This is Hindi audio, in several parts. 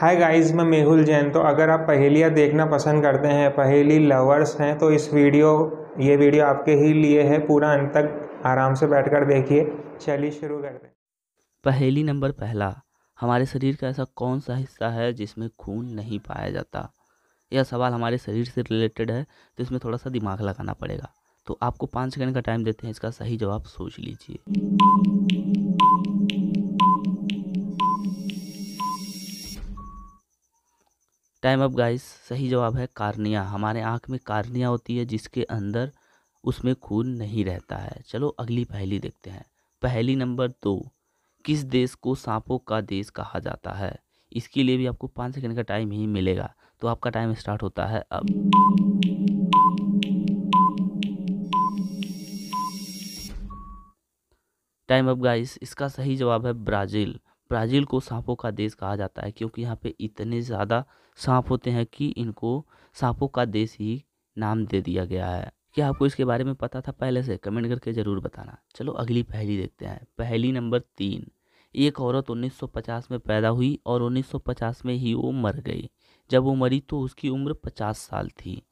हाय गाइस मैं मेहुल जैन तो अगर आप पहेलियाँ देखना पसंद करते हैं पहेली लवर्स हैं तो इस वीडियो ये वीडियो आपके ही लिए है पूरा अंत तक आराम से बैठकर देखिए चलिए शुरू करते हैं पहेली नंबर पहला हमारे शरीर का ऐसा कौन सा हिस्सा है जिसमें खून नहीं पाया जाता यह सवाल हमारे शरीर से रिलेटेड है तो इसमें थोड़ा सा दिमाग लगाना पड़ेगा तो आपको पाँच सेकेंड का टाइम देते हैं इसका सही जवाब सोच लीजिए टाइम अप गाइस सही जवाब है कार्निया हमारे आँख में कार्निया होती है जिसके अंदर उसमें खून नहीं रहता है चलो अगली पहली देखते हैं पहली नंबर दो किस देश को सांपों का देश कहा जाता है इसके लिए भी आपको पाँच सेकंड का टाइम ही मिलेगा तो आपका टाइम स्टार्ट होता है अब टाइम अप गाइस इसका सही जवाब है ब्राज़ील ब्राज़ील को सांपों का देश कहा जाता है क्योंकि यहाँ पे इतने ज़्यादा सांप होते हैं कि इनको सांपों का देश ही नाम दे दिया गया है क्या आपको इसके बारे में पता था पहले से कमेंट करके ज़रूर बताना चलो अगली पहली देखते हैं पहली नंबर तीन एक औरत 1950 में पैदा हुई और 1950 में ही वो मर गई जब वो मरी तो उसकी उम्र 50 साल थी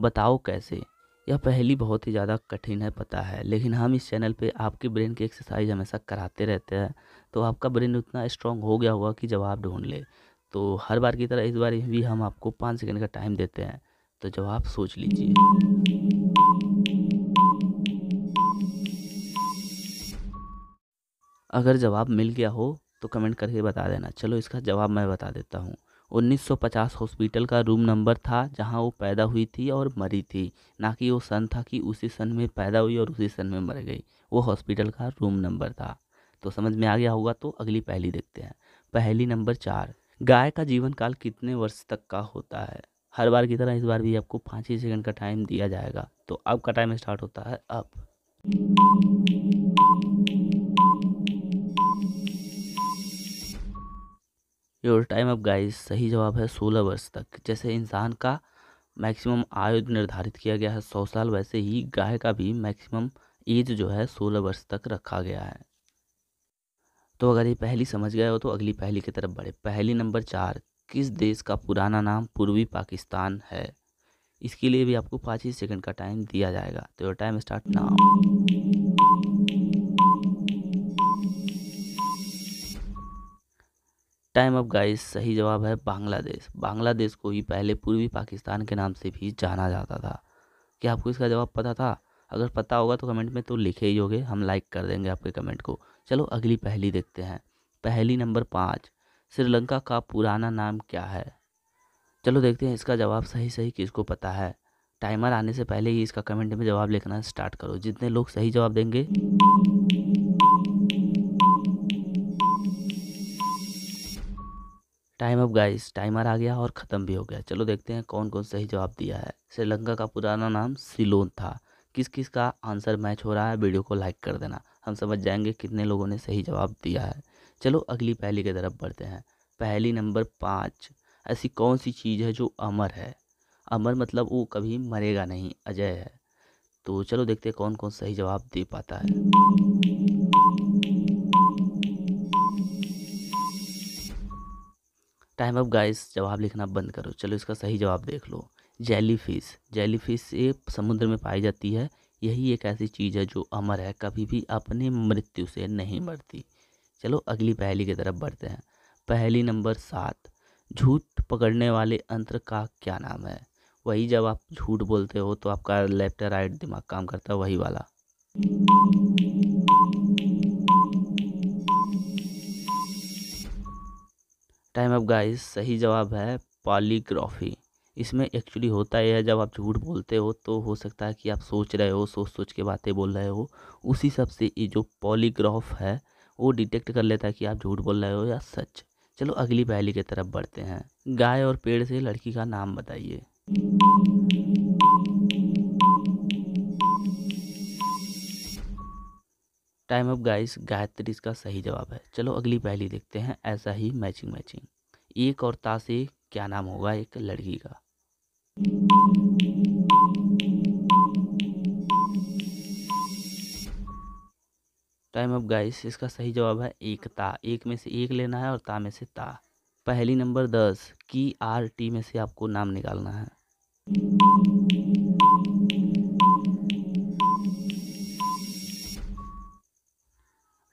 बताओ कैसे यह पहली बहुत ही ज़्यादा कठिन है पता है लेकिन हम इस चैनल पे आपके ब्रेन की एक्सरसाइज हमेशा कराते रहते हैं तो आपका ब्रेन उतना स्ट्रांग हो गया होगा कि जवाब ढूंढ ले तो हर बार की तरह इस बार भी हम आपको पाँच सेकेंड का टाइम देते हैं तो जवाब सोच लीजिए अगर जवाब मिल गया हो तो कमेंट करके बता देना चलो इसका जवाब मैं बता देता हूँ 1950 हॉस्पिटल का रूम नंबर था जहां वो पैदा हुई थी और मरी थी ना कि वो सन था कि उसी सन में पैदा हुई और उसी सन में मर गई वो हॉस्पिटल का रूम नंबर था तो समझ में आ गया होगा तो अगली पहली देखते हैं पहली नंबर चार गाय का जीवन काल कितने वर्ष तक का होता है हर बार की तरह इस बार भी आपको पाँच ही सेकंड का टाइम दिया जाएगा तो अब का टाइम स्टार्ट होता है अब योर टाइम अप गाइस सही जवाब है सोलह वर्ष तक जैसे इंसान का मैक्सिमम आयु निर्धारित किया गया है सौ साल वैसे ही गाय का भी मैक्सिमम एज जो है सोलह वर्ष तक रखा गया है तो अगर ये पहली समझ गए हो तो अगली पहली की तरफ बढ़े पहली नंबर चार किस देश का पुराना नाम पूर्वी पाकिस्तान है इसके लिए भी आपको पाँच ही सेकंड का टाइम दिया जाएगा तो your time start now time off guys सही जवाब है बांग्लादेश बांग्लादेश को ही पहले पूर्वी पाकिस्तान के नाम से भी जाना जाता था क्या आपको इसका जवाब पता था अगर पता होगा तो कमेंट में तो लिखे ही होगे हम लाइक कर देंगे आपके कमेंट को चलो अगली पहली देखते हैं पहली नंबर पाँच श्रीलंका का पुराना नाम क्या है चलो देखते हैं इसका जवाब सही सही किसको पता है टाइमर आने से पहले ही इसका कमेंट में जवाब लिखना स्टार्ट करो जितने लोग सही जवाब देंगे टाइम अप गाइस टाइमर आ गया और ख़त्म भी हो गया चलो देखते हैं कौन कौन सही जवाब दिया है श्रीलंका का पुराना नाम सिलोन था किस किस का आंसर मैच हो रहा है वीडियो को लाइक कर देना हम समझ जाएंगे कितने लोगों ने सही जवाब दिया है चलो अगली पहली की तरफ बढ़ते हैं पहली नंबर पाँच ऐसी कौन सी चीज़ है जो अमर है अमर मतलब वो कभी मरेगा नहीं अजय है तो चलो देखते हैं कौन कौन सही जवाब दे पाता है टाइम अप गाइस जवाब लिखना बंद करो चलो इसका सही जवाब देख लो जेलीफिश जेलीफिश ये समुद्र में पाई जाती है यही एक ऐसी चीज़ है जो अमर है कभी भी अपने मृत्यु से नहीं मरती चलो अगली पहली की तरफ बढ़ते हैं पहली नंबर सात झूठ पकड़ने वाले अंतर का क्या नाम है वही जब आप झूठ बोलते हो तो आपका लेफ्ट राइट दिमाग काम करता है वही वाला टाइम अप गाइस सही जवाब है पॉलीग्राफी इसमें एक्चुअली होता यह है जब आप झूठ बोलते हो तो हो सकता है कि आप सोच रहे हो सोच सोच के बातें बोल रहे हो उसी हिसाब से ये जो पॉलीग्राफ है वो डिटेक्ट कर लेता है कि आप झूठ बोल रहे हो या सच चलो अगली पहली की तरफ बढ़ते हैं गाय और पेड़ से लड़की का नाम बताइए टाइम अप गाइस गायत्री इसका सही जवाब है चलो अगली पहली देखते हैं ऐसा ही मैचिंग मैचिंग एक और तासे क्या नाम होगा एक लड़की का टाइम अप गाइस इसका सही जवाब है एकता एक में से एक लेना है और ता में से ता पहली नंबर दस की आर टी में से आपको नाम निकालना है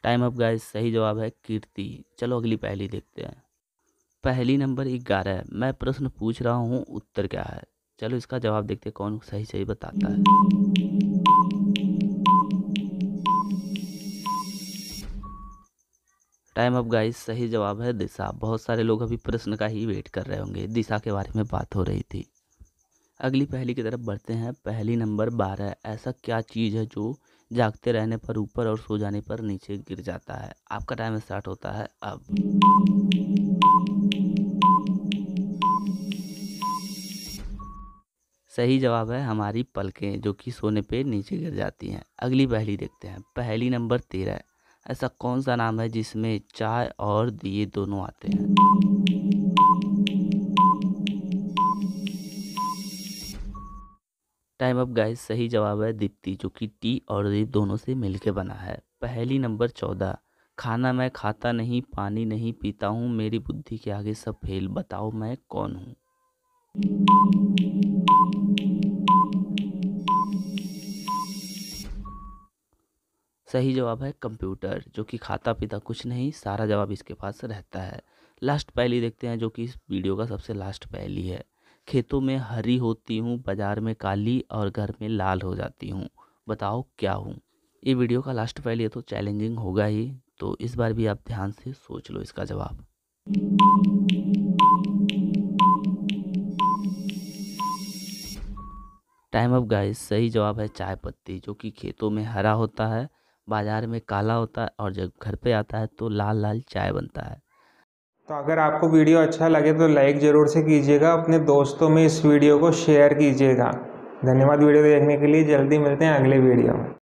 टाइम अप गाइस सही जवाब है कीर्ति चलो अगली पहली देखते हैं पहली नंबर ग्यारह मैं प्रश्न पूछ रहा हूँ उत्तर क्या है चलो इसका जवाब देखते कौन सही सही बताता है टाइम अप गाइस सही जवाब है दिशा बहुत सारे लोग अभी प्रश्न का ही वेट कर रहे होंगे दिशा के बारे में बात हो रही थी अगली पहली की तरफ बढ़ते हैं पहली नंबर बारह ऐसा क्या चीज़ है जो जागते रहने पर ऊपर और सो जाने पर नीचे गिर जाता है आपका टाइम स्टार्ट होता है अब सही जवाब है हमारी पलकें जो कि सोने पे नीचे गिर जाती हैं अगली पहली देखते हैं पहली नंबर तेरह ऐसा कौन सा नाम है जिसमें चाय और दिए दोनों आते हैं टाइम अप गाइस सही जवाब है दीप्ति जो कि टी और दीप दोनों से मिलके बना है पहली नंबर चौदह खाना मैं खाता नहीं पानी नहीं पीता हूँ मेरी बुद्धि के आगे सब फेल बताओ मैं कौन हूँ सही जवाब है कंप्यूटर जो कि खाता पीता कुछ नहीं सारा जवाब इसके पास रहता है लास्ट पहली देखते हैं जो कि इस वीडियो का सबसे लास्ट पहली है खेतों में हरी होती हूँ बाजार में काली और घर में लाल हो जाती हूँ बताओ क्या हूँ ये वीडियो का लास्ट पहले ये तो चैलेंजिंग होगा ही तो इस बार भी आप ध्यान से सोच लो इसका जवाब टाइम अप गाइस सही जवाब है चाय पत्ती जो कि खेतों में हरा होता है बाजार में काला होता है और जब घर पे आता है तो लाल लाल चाय बनता है तो अगर आपको वीडियो अच्छा लगे तो लाइक ज़रूर से कीजिएगा अपने दोस्तों में इस वीडियो को शेयर कीजिएगा धन्यवाद वीडियो देखने के लिए जल्दी मिलते हैं अगले वीडियो में